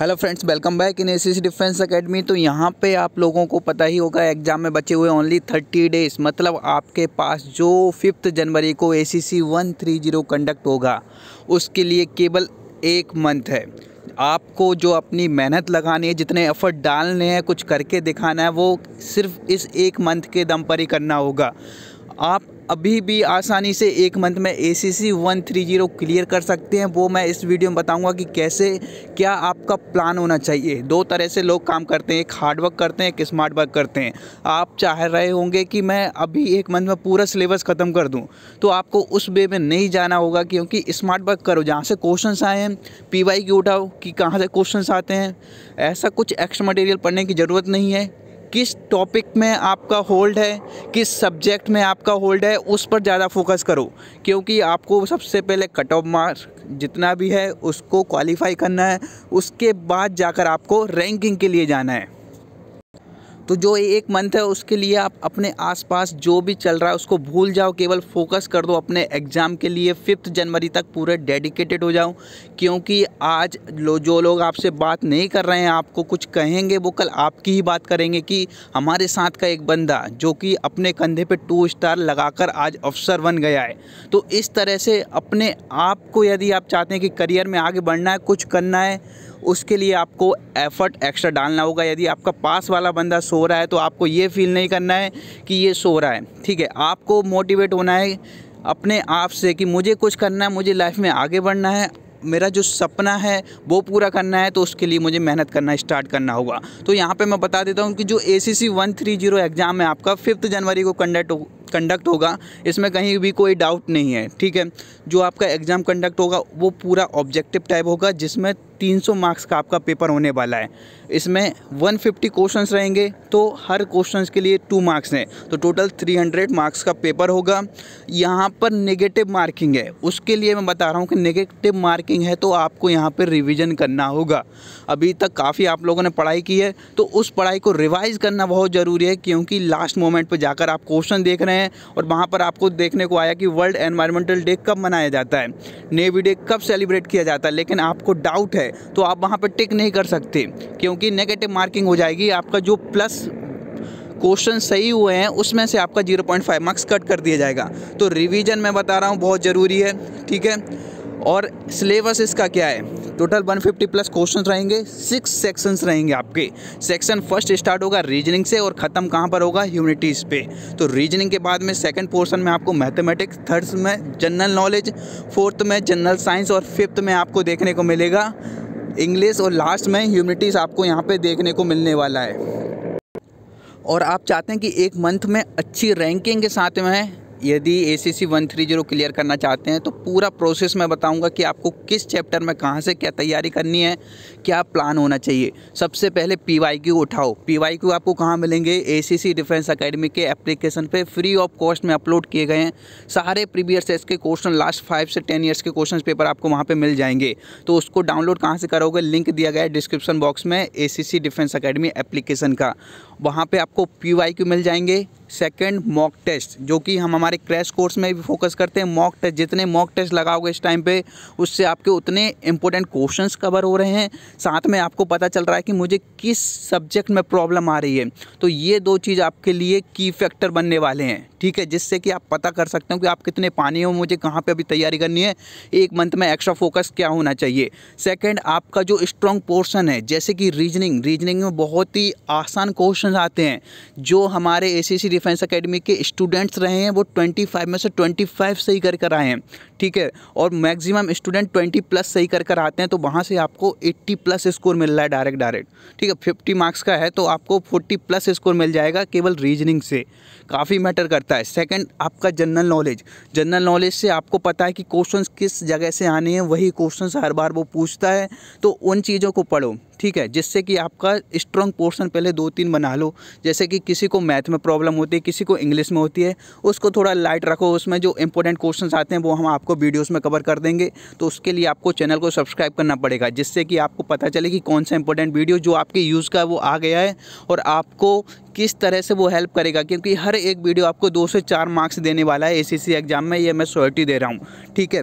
hello friends welcome back in S defence academy तो यहाँ पे आप लोगों को पता ही होगा एग्ज़ाम में बचे हुए ओनली थर्टी डेज मतलब आपके पास जो फिफ्थ जनवरी को A C C one three zero conduct होगा उसके लिए केवल एक मंथ है आपको जो अपनी मेहनत लगानी है जितने एफर्ट डालने हैं कुछ करके दिखाना है वो सिर्फ इस एक मंथ के दम पर ही करना होगा आप अभी भी आसानी से एक मंथ में A C C one three zero clear कर सकते हैं वो मैं इस वीडियो में बताऊंगा कि कैसे क्या आपका प्लान होना चाहिए दो तरह से लोग काम करते हैं एक हार्ड वर्क करते हैं एक स्मार्ट वर्क करते हैं आप चाह रहे होंगे कि मैं अभी एक मंथ में पूरा सिलेबस ख़त्म कर दूँ तो आपको उस वे में नहीं जाना होगा क्योंकि स्मार्ट वर्क करो जहाँ से क्वेश्चन आए हैं पी वाई की उठाओ कि कहाँ से क्वेश्चन आते हैं ऐसा कुछ एक्स्ट्रा मटेरियल पढ़ने की ज़रूरत नहीं है किस टॉपिक में आपका होल्ड है किस सब्जेक्ट में आपका होल्ड है उस पर ज़्यादा फोकस करो क्योंकि आपको सबसे पहले कट ऑफ मार्क्स जितना भी है उसको क्वालिफाई करना है उसके बाद जाकर आपको रैंकिंग के लिए जाना है तो जो एक मंथ है उसके लिए आप अपने आसपास जो भी चल रहा है उसको भूल जाओ केवल फोकस कर दो अपने एग्ज़ाम के लिए फिफ्थ जनवरी तक पूरे डेडिकेटेड हो जाओ क्योंकि आज लो जो लोग आपसे बात नहीं कर रहे हैं आपको कुछ कहेंगे वो कल आपकी ही बात करेंगे कि हमारे साथ का एक बंदा जो कि अपने कंधे पर टू स्टार लगाकर आज अफसर बन गया है तो इस तरह से अपने आप को यदि आप चाहते हैं कि करियर में आगे बढ़ना है कुछ करना है उसके लिए आपको एफर्ट एक्स्ट्रा डालना होगा यदि आपका पास वाला बंदा सो रहा है तो आपको ये फील नहीं करना है कि ये सो रहा है ठीक है आपको मोटिवेट होना है अपने आप से कि मुझे कुछ करना है मुझे लाइफ में आगे बढ़ना है मेरा जो सपना है वो पूरा करना है तो उसके लिए मुझे मेहनत करना स्टार्ट करना होगा तो यहाँ पे मैं बता देता हूँ कि जो A C C one three zero exam है आपका फिफ्थ जनवरी को कंडक्ट कंडक्ट होगा इसमें कहीं भी कोई डाउट नहीं है ठीक है जो आपका एग्ज़ाम कंडक्ट होगा वो पूरा ऑब्जेक्टिव टाइप होगा जिसमें 300 मार्क्स का आपका पेपर होने वाला है इसमें 150 फिफ्टी रहेंगे तो हर क्वेश्चन के लिए टू मार्क्स हैं तो टोटल 300 मार्क्स का पेपर होगा यहाँ पर नेगेटिव मार्किंग है उसके लिए मैं बता रहा हूँ कि नेगेटिव मार्किंग है तो आपको यहाँ पर रिविज़न करना होगा अभी तक काफ़ी आप लोगों ने पढ़ाई की है तो उस पढ़ाई को रिवाइज़ करना बहुत ज़रूरी है क्योंकि लास्ट मोमेंट पर जाकर आप क्वेश्चन देख रहे हैं हैं और वहाँ पर आपको देखने को आया कि वर्ल्ड एनवायरमेंटल डे कब मनाया जाता है नेवी डे कब सेलिब्रेट किया जाता है लेकिन आपको डाउट है तो आप वहाँ पर टिक नहीं कर सकते क्योंकि नेगेटिव मार्किंग हो जाएगी आपका जो प्लस क्वेश्चन सही हुए हैं उसमें से आपका 0.5 मार्क्स कट कर दिया जाएगा तो रिवीजन मैं बता रहा हूँ बहुत ज़रूरी है ठीक है और सिलेबस इसका क्या है टोटल 150 प्लस क्वेश्चंस रहेंगे सिक्स सेक्शंस रहेंगे आपके सेक्शन फर्स्ट स्टार्ट होगा रीजनिंग से और ख़त्म कहाँ पर होगा ह्यूमिनिटीज़ पे तो रीजनिंग के बाद में सेकंड पोर्शन में आपको मैथमेटिक्स थर्ड में जनरल नॉलेज फोर्थ में जनरल साइंस और फिफ्थ में आपको देखने को मिलेगा इंग्लिश और लास्ट में ह्यूमिनिटीज़ आपको यहाँ पर देखने को मिलने वाला है और आप चाहते हैं कि एक मंथ में अच्छी रैंकिंग के साथ में यदि A C C one three zero clear करना चाहते हैं तो पूरा प्रोसेस मैं बताऊंगा कि आपको किस चैप्टर में कहाँ से क्या तैयारी करनी है क्या प्लान होना चाहिए सबसे पहले पी वाई क्यू उठाओ पी वाई क्यू आपको कहाँ मिलेंगे A C C defence academy के एप्लीकेशन पे फ्री ऑफ कॉस्ट में अपलोड किए गए हैं सारे प्रीवियस एस के क्वेश्चन लास्ट फाइव से टेन ईयर्स के क्वेश्चन पेपर आपको वहाँ पर मिल जाएंगे तो उसको डाउनलोड कहाँ से करोगे लिंक दिया गया है डिस्क्रिप्शन बॉक्स में A C C defence academy application का वहाँ पर आपको पी वाई क्यू मिल जाएंगे सेकेंड मॉक टेस्ट जो कि हम हमारे क्रैश कोर्स में भी फोकस करते हैं मॉक टेस्ट जितने मॉक टेस्ट लगाओगे इस टाइम पे उससे आपके उतने इंपॉर्टेंट क्वेश्चंस कवर हो रहे हैं साथ में आपको पता चल रहा है कि मुझे किस सब्जेक्ट में प्रॉब्लम आ रही है तो ये दो चीज़ आपके लिए की फैक्टर बनने वाले हैं ठीक है जिससे कि आप पता कर सकते हो कि आप कितने पानी हो मुझे कहाँ पर अभी तैयारी करनी है एक मंथ में एक्स्ट्रा फोकस क्या होना चाहिए सेकेंड आपका जो स्ट्रॉन्ग पोर्सन है जैसे कि रीजनिंग रीजनिंग में बहुत ही आसान क्वेश्चन आते हैं जो हमारे ए सी डिफेंस अकेडमी के स्टूडेंट्स रहे हैं वो 25 में से 25 सही कर कर आए हैं ठीक है और मैक्सिमम स्टूडेंट 20 प्लस सही कर कर आते हैं तो वहाँ से आपको 80 प्लस स्कोर मिल रहा है डायरेक्ट डायरेक्ट ठीक है 50 मार्क्स का है तो आपको 40 प्लस स्कोर मिल जाएगा केवल रीजनिंग से काफ़ी मैटर करता है सेकेंड आपका जनरल नॉलेज जनरल नॉलेज से आपको पता है कि क्वेश्चन किस जगह से आने हैं वही क्वेश्चन हर बार वो पूछता है तो उन चीज़ों को पढ़ो ठीक है जिससे कि आपका स्ट्रॉन्ग पोर्शन पहले दो तीन बना लो जैसे कि किसी को मैथ में प्रॉब्लम होती है किसी को इंग्लिश में होती है उसको थोड़ा लाइट रखो उसमें जो इंपॉर्टेंट क्वेश्चन आते हैं वो हम आपको वीडियोज़ में कवर कर देंगे तो उसके लिए आपको चैनल को सब्सक्राइब करना पड़ेगा जिससे कि आपको पता चले कि कौन सा इंपॉर्टेंट वीडियो जो आपके यूज़ का वो आ गया है और आपको किस तरह से वो हेल्प करेगा क्योंकि हर एक वीडियो आपको दो से चार मार्क्स देने वाला है एसीसी एग्ज़ाम में ये मैं श्योरिटी दे रहा हूँ ठीक है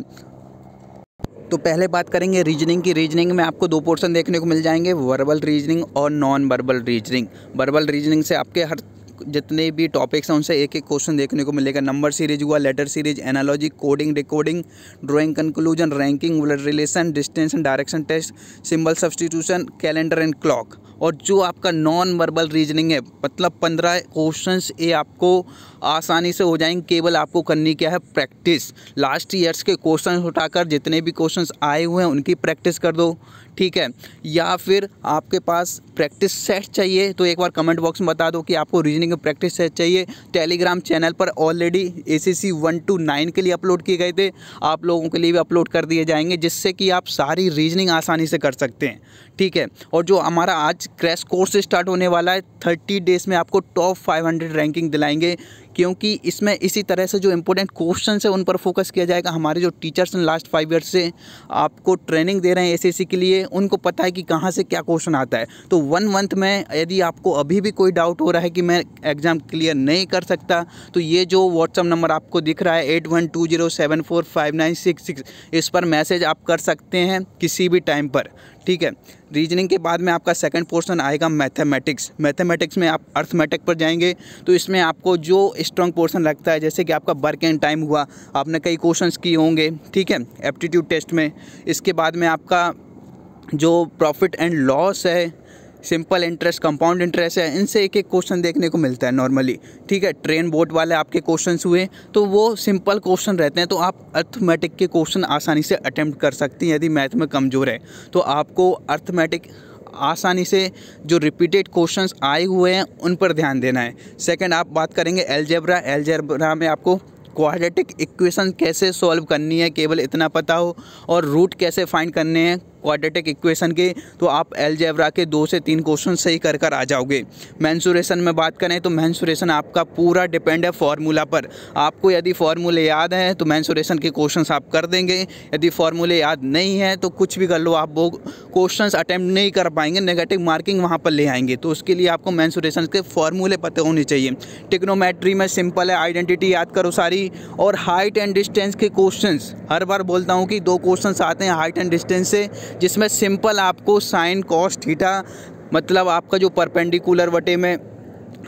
तो पहले बात करेंगे रीजनिंग की रीजनिंग में आपको दो पोर्शन देखने को मिल जाएंगे वर्बल रीजनिंग और non verbal reasoning verbal reasoning से आपके हर जितने भी टॉपिक्स हैं उनसे एक एक क्वेश्चन देखने को मिलेगा नंबर सीरीज हुआ letter series analogy coding decoding drawing conclusion ranking relation distance and direction test symbol substitution calendar and clock और जो आपका नॉन वर्बल रीजनिंग है मतलब पंद्रह क्वेश्चन ये आपको आसानी से हो जाएंगे केवल आपको करनी क्या है प्रैक्टिस लास्ट ईयर्स के क्वेश्चन उठाकर जितने भी क्वेश्चन आए हुए हैं उनकी प्रैक्टिस कर दो ठीक है या फिर आपके पास प्रैक्टिस सेट चाहिए तो एक बार कमेंट बॉक्स में बता दो कि आपको रीजनिंग का प्रैक्टिस सेट चाहिए टेलीग्राम चैनल पर already A C C one two nine के लिए अपलोड किए गए थे आप लोगों के लिए भी अपलोड कर दिए जाएंगे जिससे कि आप सारी रीजनिंग आसानी से कर सकते हैं ठीक है और जो हमारा आज क्रैश कोर्स स्टार्ट होने वाला है थर्टी डेज़ में आपको टॉप फाइव हंड्रेड रैंकिंग दिलाएंगे क्योंकि इसमें इसी तरह से जो इम्पोर्टेंट क्वेश्चन है उन पर फोकस किया जाएगा हमारे जो टीचर्स हैं लास्ट फाइव ईयर से आपको ट्रेनिंग दे रहे हैं एस के लिए उनको पता है कि कहाँ से क्या क्वेश्चन आता है तो वन मंथ में यदि आपको अभी भी कोई डाउट हो रहा है कि मैं एग्ज़ाम क्लियर नहीं कर सकता तो ये जो व्हाट्सअप नंबर आपको दिख रहा है eight one two zero seven four five nine six six इस पर मैसेज आप कर सकते हैं किसी भी टाइम पर ठीक है रीजनिंग के बाद में आपका सेकंड पोर्शन आएगा मैथमेटिक्स मैथमेटिक्स में आप अर्थमेटिक पर जाएंगे तो इसमें आपको जो स्ट्रॉन्ग पोर्शन लगता है जैसे कि आपका वर्क एंड टाइम हुआ आपने कई क्वेश्चंस किए होंगे ठीक है एप्टीट्यूड टेस्ट में इसके बाद में आपका जो प्रॉफिट एंड लॉस है सिंपल इंटरेस्ट कंपाउंड इंटरेस्ट है इनसे एक एक क्वेश्चन देखने को मिलता है नॉर्मली ठीक है ट्रेन बोट वाले आपके क्वेश्चन हुए तो वो सिंपल क्वेश्चन रहते हैं तो आप अर्थमेटिक के क्वेश्चन आसानी से अटैम्प्ट कर सकते हैं यदि मैथ में कमज़ोर है तो आपको अर्थमेटिक आसानी से जो रिपीटेड क्वेश्चंस आए हुए हैं उन पर ध्यान देना है सेकंड आप बात करेंगे एलजेब्रा एलजेब्रा में आपको क्वाड्रेटिक इक्वेशन कैसे सॉल्व करनी है केवल इतना पता हो और रूट कैसे फाइंड करने हैं क्वाड्रेटिक इक्वेशन के तो आप एलजेब्रा के दो से तीन क्वेश्चन सही कर कर आ जाओगे मैंसुरेशन में बात करें तो मैंसुरेशन आपका पूरा डिपेंड है फॉर्मूला पर आपको यदि फार्मूले याद हैं तो मैंसुरेशन के क्वेश्चन आप कर देंगे यदि फार्मूले याद नहीं हैं तो कुछ भी कर लो आप वो क्वेश्चन अटैम्प्ट नहीं कर पाएंगे नेगेटिव मार्किंग वहाँ पर ले आएंगे तो उसके लिए आपको मैंसुरेशन के फॉर्मूले पता होने चाहिए टिक्नोमेट्री में सिंपल है आइडेंटिटी याद करो सारी और हाइट एंड डिस्टेंस के क्वेश्चंस हर बार बोलता हूँ कि दो क्वेश्चंस आते हैं हाइट एंड डिस्टेंस से जिसमें सिंपल आपको साइन कॉस्ट थीटा मतलब आपका जो परपेंडिकुलर वटे में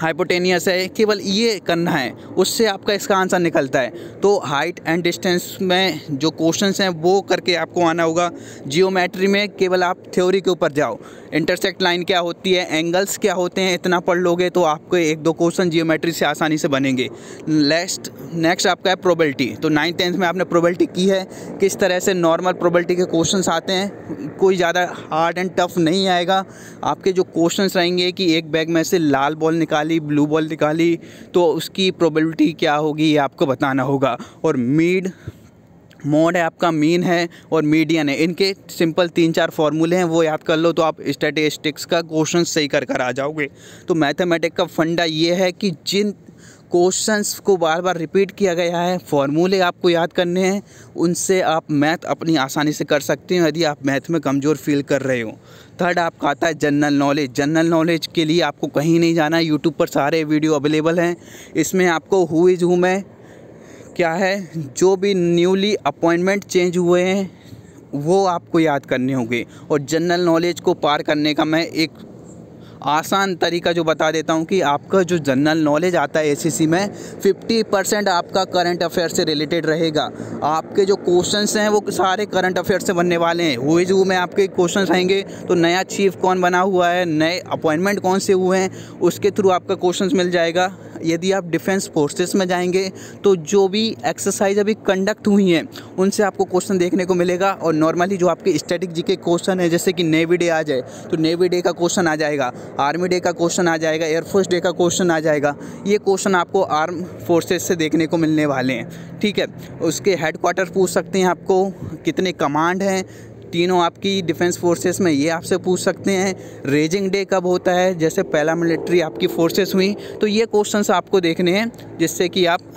हाइपोटेनियस है केवल ये करना है उससे आपका इसका आंसर निकलता है तो हाइट एंड डिस्टेंस में जो क्वेश्चंस हैं वो करके आपको आना होगा जियोमेट्री में केवल आप थ्योरी के ऊपर जाओ इंटरसेक्ट लाइन क्या होती है एंगल्स क्या होते हैं इतना पढ़ लोगे तो आपके एक दो क्वेश्चन जियोमेट्री से आसानी से बनेंगे नेक्स्ट नेक्स्ट आपका है प्रोबलिटी तो नाइन्थ टेंथ में आपने प्रोबलिटी की है किस तरह से नॉर्मल प्रोबल्टी के क्वेश्चन आते हैं कोई ज़्यादा हार्ड एंड टफ नहीं आएगा आपके जो क्वेश्चन रहेंगे कि एक बैग में से लाल बॉल निकाल निकाली ब्लू बॉल निकाली तो उसकी प्रोबेबिलिटी क्या होगी ये आपको बताना होगा और मीड मोड है आपका मीन है और मीडियन है इनके सिंपल तीन चार फार्मूले हैं वो याद कर लो तो आप स्टैटिस्टिक्स का क्वेश्चन सही कर कर आ जाओगे तो मैथमेटिक का फंडा ये है कि जिन क्वेश्चंस को बार बार रिपीट किया गया है फॉर्मूले आपको याद करने हैं उनसे आप मैथ अपनी आसानी से कर सकते हो यदि आप मैथ में कमज़ोर फील कर रहे हो थर्ड आपका आता है जनरल नॉलेज जनरल नॉलेज के लिए आपको कहीं नहीं जाना है यूट्यूब पर सारे वीडियो अवेलेबल हैं इसमें आपको हु इज़ हु मैं क्या है जो भी न्यूली अपॉइंटमेंट चेंज हुए हैं वो आपको याद करने होंगे और जनरल नॉलेज को पार करने का मैं एक आसान तरीका जो बता देता हूँ कि आपका जो जनरल नॉलेज आता है एसीसी में 50 परसेंट आपका करंट अफेयर से रिलेटेड रहेगा आपके जो क्वेश्चंस हैं वो सारे करंट अफेयर से बनने वाले हैं हुए जो में आपके क्वेश्चंस आएंगे तो नया चीफ कौन बना हुआ है नए अपॉइंटमेंट कौन से हुए हैं उसके थ्रू आपका क्वेश्चन मिल जाएगा यदि आप डिफेंस फोर्सेस में जाएंगे तो जो भी एक्सरसाइज अभी कंडक्ट हुई हैं उनसे आपको क्वेश्चन देखने को मिलेगा और नॉर्मली जो आपके स्टैटिक जी के क्वेश्चन है जैसे कि नेवी डे आ जाए तो नेवी डे का क्वेश्चन आ जाएगा आर्मी डे का क्वेश्चन आ जाएगा एयरफोर्स डे का क्वेश्चन आ जाएगा ये क्वेश्चन आपको आर्म फोर्सेज से देखने को मिलने वाले हैं ठीक है उसके हेड क्वार्टर पूछ सकते हैं आपको कितने कमांड हैं तीनों आपकी डिफेंस फोर्सेस में ये आपसे पूछ सकते हैं रेजिंग डे कब होता है जैसे पहला मिलिट्री आपकी फोर्सेस हुई तो ये क्वेश्चन आपको देखने हैं जिससे कि आप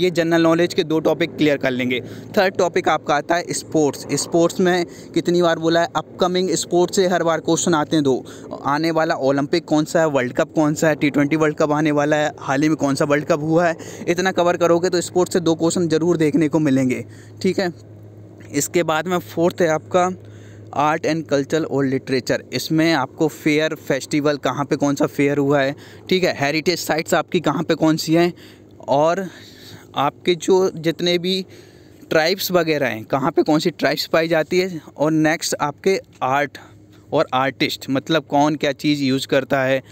ये जनरल नॉलेज के दो टॉपिक क्लियर कर लेंगे थर्ड टॉपिक आपका आता है स्पोर्ट्स स्पोर्ट्स में कितनी बार बोला है अपकमिंग स्पोर्ट्स से हर बार क्वेश्चन आते हैं दो आने वाला ओलंपिक कौन सा है वर्ल्ड कप कौन सा है टी ट्वेंटी वर्ल्ड कप आने वाला है हाल ही में कौन सा वर्ल्ड कप हुआ है इतना कवर करोगे तो स्पोर्ट्स से दो क्वेश्चन ज़रूर देखने को मिलेंगे ठीक है इसके बाद में फोर्थ है आपका आर्ट एंड कल्चर और लिटरेचर इसमें आपको फेयर फेस्टिवल कहाँ पे कौन सा फेयर हुआ है ठीक है हेरिटेज साइट्स आपकी कहाँ पे कौन सी हैं और आपके जो जितने भी ट्राइब्स वगैरह हैं कहाँ पे कौन सी ट्राइब्स पाई जाती है और नेक्स्ट आपके आर्ट और आर्टिस्ट मतलब कौन क्या चीज़ यूज़ करता है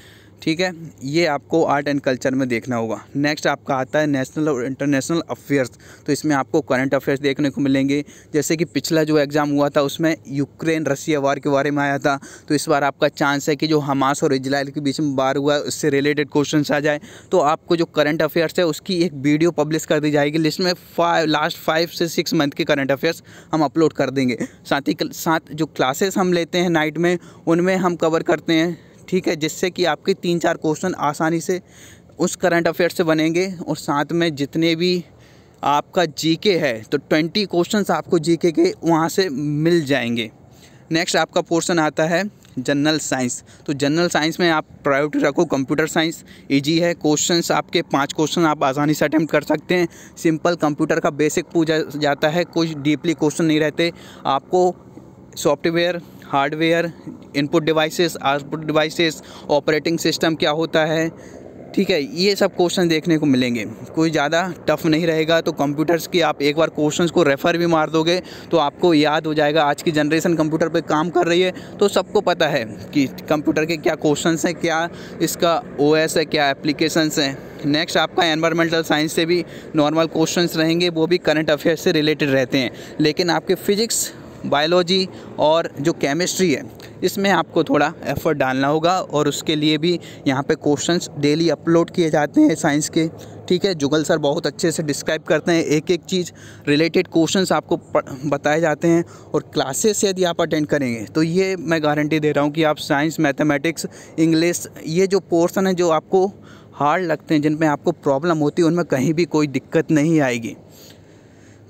ठीक है ये आपको आर्ट एंड कल्चर में देखना होगा नेक्स्ट आपका आता है नेशनल और इंटरनेशनल अफेयर्स तो इसमें आपको करंट अफेयर्स देखने को मिलेंगे जैसे कि पिछला जो एग्ज़ाम हुआ था उसमें यूक्रेन रसिया वार के बारे में आया था तो इस बार आपका चांस है कि जो हमास और इजराइल के बीच में बार हुआ उससे रिलेटेड क्वेश्चन आ जाए तो आपको जो करंट अफेयर्स है उसकी एक वीडियो पब्लिश कर दी जाएगी जिसमें फाइव लास्ट फाइव से सिक्स मंथ के करंट अफेयर्स हम अपलोड कर देंगे साथ ही साथ जो क्लासेस हम लेते हैं नाइट में उनमें हम कवर करते हैं ठीक है जिससे कि आपके तीन चार क्वेश्चन आसानी से उस करंट अफेयर से बनेंगे और साथ में जितने भी आपका जीके है तो ट्वेंटी क्वेश्चन आपको जीके के वहाँ से मिल जाएंगे नेक्स्ट आपका पोर्सन आता है जनरल साइंस तो जनरल साइंस में आप प्रायोरिटी रखो कंप्यूटर साइंस इजी है क्वेश्चंस आपके पांच क्वेश्चन आप आसानी से अटैम्प्ट कर सकते हैं सिंपल कंप्यूटर का बेसिक पूछा जाता है कुछ डीपली क्वेश्चन नहीं रहते आपको software hardware input devices output devices operating system क्या होता है ठीक है ये सब क्वेश्चन देखने को मिलेंगे कोई ज़्यादा टफ नहीं रहेगा तो कंप्यूटर्स की आप एक बार क्वेश्चंस को रेफ़र भी मार दोगे तो आपको याद हो जाएगा आज की जनरेशन कंप्यूटर पे काम कर रही है तो सबको पता है कि कंप्यूटर के क्या क्वेश्चंस हैं क्या इसका ओएस है क्या एप्लीकेशंस हैं नेक्स्ट आपका एनवायरमेंटल साइंस से भी नॉर्मल क्वेश्चंस रहेंगे वो भी करंट अफेयर्स से रिलेटेड रहते हैं लेकिन आपके फिजिक्स बायोलॉजी और जो केमिस्ट्री है इसमें आपको थोड़ा एफ़र्ट डालना होगा और उसके लिए भी यहाँ पे क्वेश्चंस डेली अपलोड किए जाते हैं साइंस के ठीक है जुगल सर बहुत अच्छे से डिस्क्राइब करते हैं एक एक चीज़ रिलेटेड क्वेश्चंस आपको बताए जाते हैं और क्लासेस यदि आप अटेंड करेंगे तो ये मैं गारंटी दे रहा हूँ कि आप साइंस मैथमेटिक्स इंग्लिस ये जो पोर्सन है जो आपको हार्ड लगते हैं जिनमें आपको प्रॉब्लम होती है उनमें कहीं भी कोई दिक्कत नहीं आएगी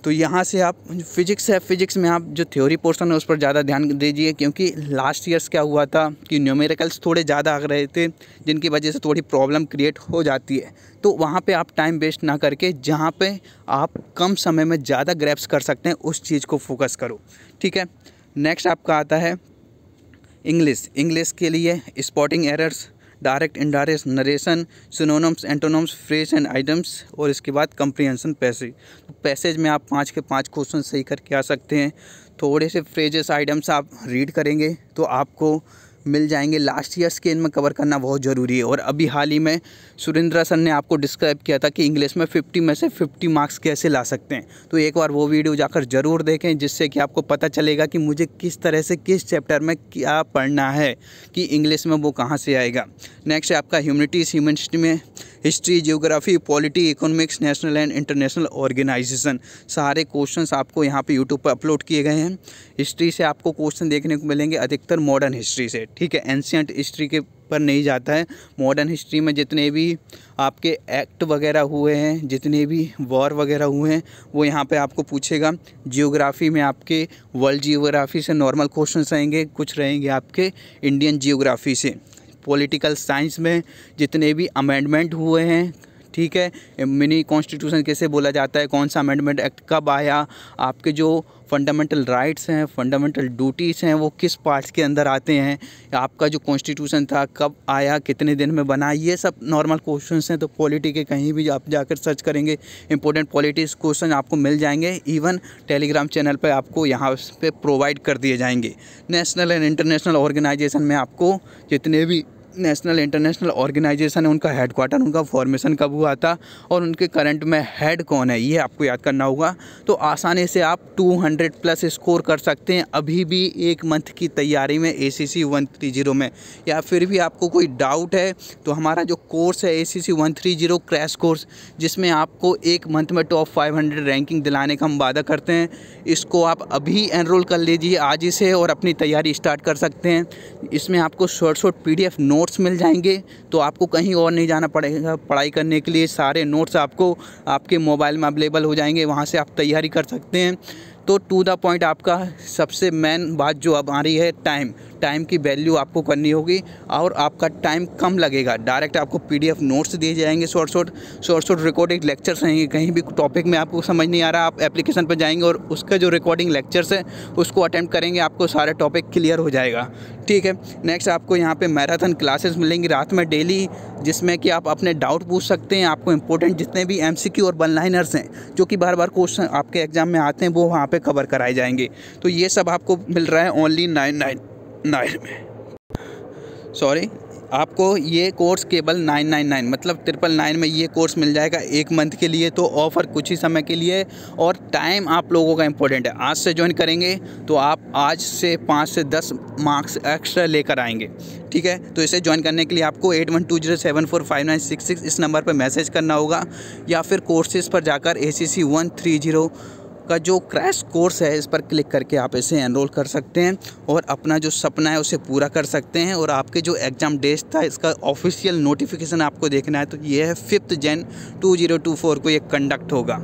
तो यहाँ से आप फिजिक्स है फिजिक्स में आप जो थ्योरी पोर्शन है उस पर ज़्यादा ध्यान दीजिए क्योंकि लास्ट ईयर्स क्या हुआ था कि न्यूमेरिकल्स थोड़े ज़्यादा आ रहे थे जिनकी वजह से थोड़ी प्रॉब्लम क्रिएट हो जाती है तो वहाँ पे आप टाइम वेस्ट ना करके जहाँ पे आप कम समय में ज़्यादा ग्रैप्स कर सकते हैं उस चीज़ को फोकस करो ठीक है नेक्स्ट आपका आता है इंग्लिस इंग्लिस के लिए spotting errors direct indirect narration synonyms antonyms phrase and items और इसके बाद कंप्रीहेंशन पैसेज तो पैसेज में आप पाँच के पाँच क्वेश्चन सही करके आ सकते हैं थोड़े से फ्रेजेस आइटम्स आप रीड करेंगे तो आपको मिल जाएंगे लास्ट ईयर्स के इनमें कवर करना बहुत ज़रूरी है और अभी हाल ही में सुरेंद्र सर ने आपको डिस्क्राइब किया था कि इंग्लिश में 50 में से 50 मार्क्स कैसे ला सकते हैं तो एक बार वो वीडियो जाकर ज़रूर देखें जिससे कि आपको पता चलेगा कि मुझे किस तरह से किस चैप्टर में क्या पढ़ना है कि इंग्लिश में वो कहाँ से आएगा नेक्स्ट आपका ह्यूमिटीज ह्यूमनिटी में history geography polity economics national and international organisation सारे क्वेश्चंस आपको यहाँ पे यूट्यूब पर अपलोड किए गए हैं हिस्ट्री से आपको क्वेश्चन देखने को मिलेंगे अधिकतर मॉडर्न हिस्ट्री से ठीक है एंशियंट हिस्ट्री के पर नहीं जाता है मॉडर्न हिस्ट्री में जितने भी आपके एक्ट वगैरह हुए हैं जितने भी वॉर वगैरह हुए हैं वो यहाँ पे आपको पूछेगा जियोग्राफी में आपके वर्ल्ड जियोग्राफी से नॉर्मल क्वेश्चन आएंगे कुछ रहेंगे आपके इंडियन जियोग्राफी से पॉलिटिकल साइंस में जितने भी अमेंडमेंट हुए हैं ठीक है मिनी कॉन्स्टिट्यूशन कैसे बोला जाता है कौन सा अमेंडमेंट एक्ट कब आया आपके जो फंडामेंटल राइट्स हैं फंडामेंटल ड्यूटीज़ हैं वो किस पार्ट्स के अंदर आते हैं आपका जो कॉन्स्टिट्यूशन था कब आया कितने दिन में बना ये सब नॉर्मल क्वेश्चन हैं तो पॉलिटी के कहीं भी आप जाकर सर्च करेंगे इंपॉर्टेंट पॉलिटिक्स क्वेश्चन आपको मिल जाएंगे इवन टेलीग्राम चैनल पर आपको यहाँ पर प्रोवाइड कर दिए जाएंगे नेशनल एंड इंटरनेशनल ऑर्गेनाइजेशन में आपको जितने भी नेशनल इंटरनेशनल ऑर्गेनाइजेशन है उनका हेडक्वार्टर उनका फॉर्मेशन कब हुआ था और उनके करंट में हेड कौन है ये आपको याद करना होगा तो आसानी से आप 200 प्लस स्कोर कर सकते हैं अभी भी एक मंथ की तैयारी में A C C one three zero में या फिर भी आपको कोई डाउट है तो हमारा जो कोर्स है A C C one three zero crash course जिसमें आपको एक मंथ में टॉप फाइव हंड्रेड रैंकिंग दिलाने का हम वादा करते हैं इसको आप अभी एनरोल कर लीजिए आज ही से और अपनी तैयारी स्टार्ट कर सकते हैं इसमें आपको short short P D F note notes मिल जाएंगे तो आपको कहीं और नहीं जाना पड़ेगा पढ़ाई करने के लिए सारे नोट्स आपको आपके मोबाइल में अवेलेबल हो जाएंगे वहाँ से आप तैयारी कर सकते हैं तो टू द पॉइंट आपका सबसे मेन बात जो अब आ रही है टाइम टाइम की वैल्यू आपको करनी होगी और आपका टाइम कम लगेगा डायरेक्ट आपको पीडीएफ नोट्स दिए जाएंगे short short short short recording lectures रहेंगे कहीं भी टॉपिक में आपको समझ नहीं आ रहा आप एप्लीकेशन पर जाएंगे और उसका जो रिकॉर्डिंग लेक्चर्स है उसको अटैम्प्ट करेंगे आपको सारे टॉपिक क्लियर हो जाएगा ठीक है नेक्स्ट आपको यहाँ पे मैराथन क्लासेस मिलेंगी रात में डेली जिसमें कि आप अपने डाउट पूछ सकते हैं आपको इंपॉर्टेंट जितने भी एमसीक्यू और वन लाइनर्स हैं जो कि बार बार क्वेश्चन आपके एग्ज़ाम में आते हैं वो वहाँ पर कवर कराए जाएंगे तो ये सब आपको मिल रहा है ओनली नाइन नाइन नाइन में सॉरी आपको ये कोर्स केवल नाइन नाइन नाइन मतलब ट्रिपल नाइन में ये कोर्स मिल जाएगा एक मंथ के लिए तो ऑफ़र कुछ ही समय के लिए और टाइम आप लोगों का इम्पोर्टेंट है आज से ज्वाइन करेंगे तो आप आज से पाँच से दस मार्क्स एक्स्ट्रा लेकर आएंगे ठीक है तो इसे ज्वाइन करने के लिए आपको eight one two zero seven four five nine six six इस नंबर पर मैसेज करना होगा या फिर कोर्सेज़ पर जाकर A C C one three zero का जो क्रैश कोर्स है इस पर क्लिक करके आप इसे एनरोल कर सकते हैं और अपना जो सपना है उसे पूरा कर सकते हैं और आपके जो एग्ज़ाम डेट था इसका ऑफिशियल नोटिफिकेशन आपको देखना है तो ये है फिफ्थ जैन 2024 को ये कंडक्ट होगा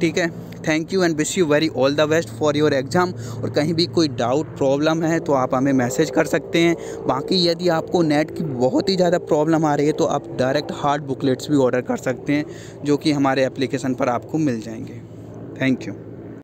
ठीक है thank you and wish you very all the best for your exam और कहीं भी कोई डाउट प्रॉब्लम है तो आप हमें मैसेज कर सकते हैं बाकी यदि आपको नेट की बहुत ही ज़्यादा प्रॉब्लम आ रही है तो आप डायरेक्ट हार्ड बुकलेट्स भी ऑर्डर कर सकते हैं जो कि हमारे एप्लीकेशन पर आपको मिल जाएंगे थैंक यू